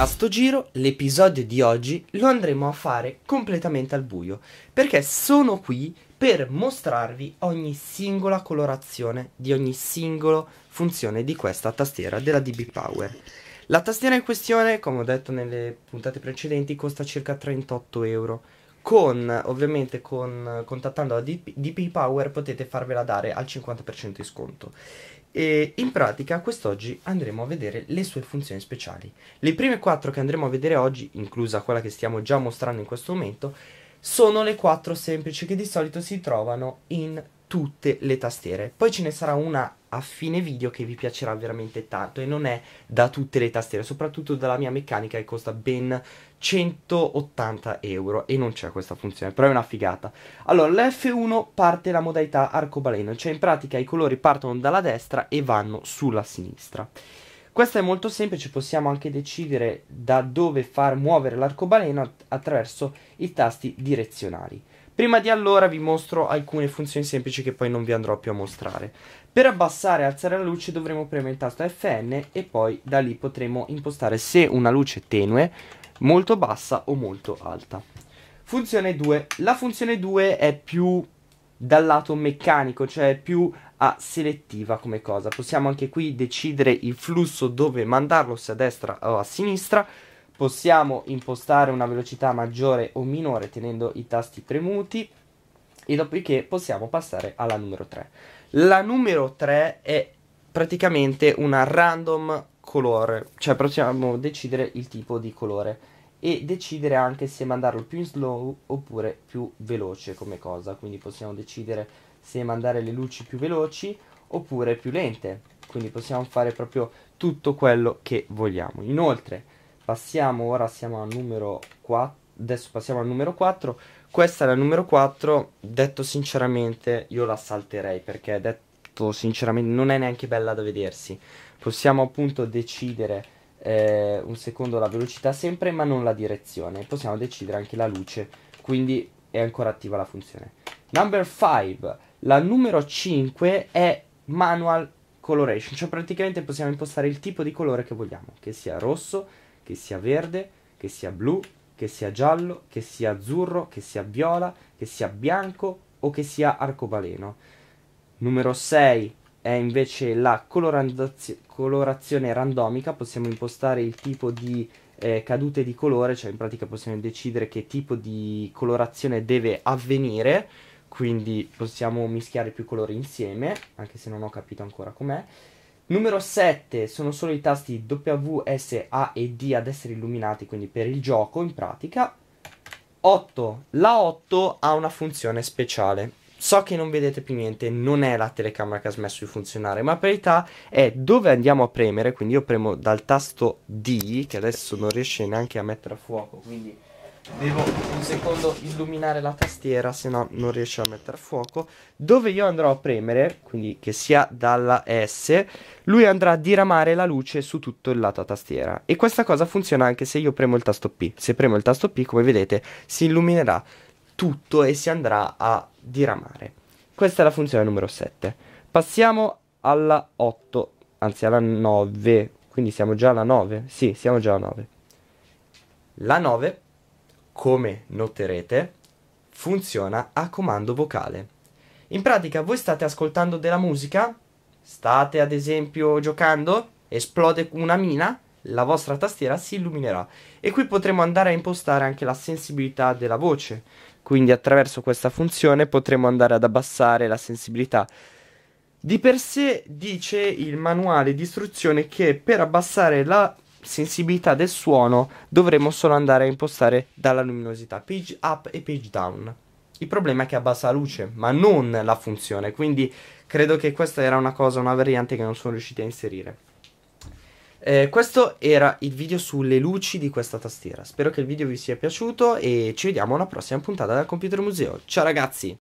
A sto giro l'episodio di oggi lo andremo a fare completamente al buio, perché sono qui per mostrarvi ogni singola colorazione di ogni singola funzione di questa tastiera della DB Power. La tastiera in questione, come ho detto nelle puntate precedenti, costa circa 38 euro. Con, ovviamente con, contattando la DP, DP Power potete farvela dare al 50% di sconto. E in pratica quest'oggi andremo a vedere le sue funzioni speciali. Le prime quattro che andremo a vedere oggi, inclusa quella che stiamo già mostrando in questo momento, sono le quattro semplici che di solito si trovano in tutte le tastiere. Poi ce ne sarà una a fine video che vi piacerà veramente tanto e non è da tutte le tastiere, soprattutto dalla mia meccanica che costa ben 180 euro e non c'è questa funzione, però è una figata. Allora, l'F1 parte la modalità arcobaleno, cioè in pratica i colori partono dalla destra e vanno sulla sinistra. Questo è molto semplice, possiamo anche decidere da dove far muovere l'arcobaleno att- attraverso i tasti direzionali. Prima di allora vi mostro alcune funzioni semplici che poi non vi andrò più a mostrare. Per abbassare e alzare la luce dovremo premere il tasto Fn e poi da lì potremo impostare se una luce tenue, molto bassa o molto alta. Funzione 2. La funzione 2 è più dal lato meccanico, cioè più a selettiva come cosa. Possiamo anche qui decidere il flusso dove mandarlo, se a destra o a sinistra. Possiamo impostare una velocità maggiore o minore tenendo i tasti premuti e dopodiché possiamo passare alla numero 3. La numero 3 è praticamente una random colore, cioè possiamo decidere il tipo di colore e decidere anche se mandarlo più in slow oppure più veloce come cosa, quindi possiamo decidere se mandare le luci più veloci oppure più lente. Quindi possiamo fare proprio tutto quello che vogliamo. Inoltre, passiamo ora siamo al numero 4, adesso passiamo al numero 4. Questa è la numero 4, detto sinceramente io la salterei perché detto sinceramente non è neanche bella da vedersi. Possiamo appunto decidere eh, un secondo la velocità sempre ma non la direzione. Possiamo decidere anche la luce, quindi è ancora attiva la funzione. Number 5. La numero 5 è manual coloration, cioè praticamente possiamo impostare il tipo di colore che vogliamo, che sia rosso, che sia verde, che sia blu, che sia giallo, che sia azzurro, che sia viola, che sia bianco o che sia arcobaleno. Numero 6 è invece la colorazione randomica, possiamo impostare il tipo di eh, cadute di colore, cioè in pratica possiamo decidere che tipo di colorazione deve avvenire quindi possiamo mischiare più colori insieme, anche se non ho capito ancora com'è. Numero 7 sono solo i tasti W, S, A e D ad essere illuminati, quindi per il gioco in pratica. 8. La 8 ha una funzione speciale. So che non vedete più niente, non è la telecamera che ha smesso di funzionare, ma per verità è dove andiamo a premere, quindi io premo dal tasto D, che adesso non riesce neanche a mettere a fuoco, quindi Devo un secondo illuminare la tastiera, se no non riesce a mettere a fuoco. Dove io andrò a premere, quindi che sia dalla S, lui andrà a diramare la luce su tutto il lato a tastiera. E questa cosa funziona anche se io premo il tasto P. Se premo il tasto P, come vedete, si illuminerà tutto e si andrà a diramare. Questa è la funzione numero 7. Passiamo alla 8, anzi alla 9. Quindi siamo già alla 9. Sì, siamo già alla 9. La 9 come noterete, funziona a comando vocale. In pratica voi state ascoltando della musica, state ad esempio giocando, esplode una mina, la vostra tastiera si illuminerà e qui potremo andare a impostare anche la sensibilità della voce. Quindi attraverso questa funzione potremo andare ad abbassare la sensibilità. Di per sé dice il manuale di istruzione che per abbassare la sensibilità del suono dovremo solo andare a impostare dalla luminosità, page up e page down. Il problema è che abbassa la luce, ma non la funzione, quindi credo che questa era una cosa, una variante che non sono riusciti a inserire. Eh, questo era il video sulle luci di questa tastiera. Spero che il video vi sia piaciuto e ci vediamo alla prossima puntata del Computer Museo. Ciao ragazzi!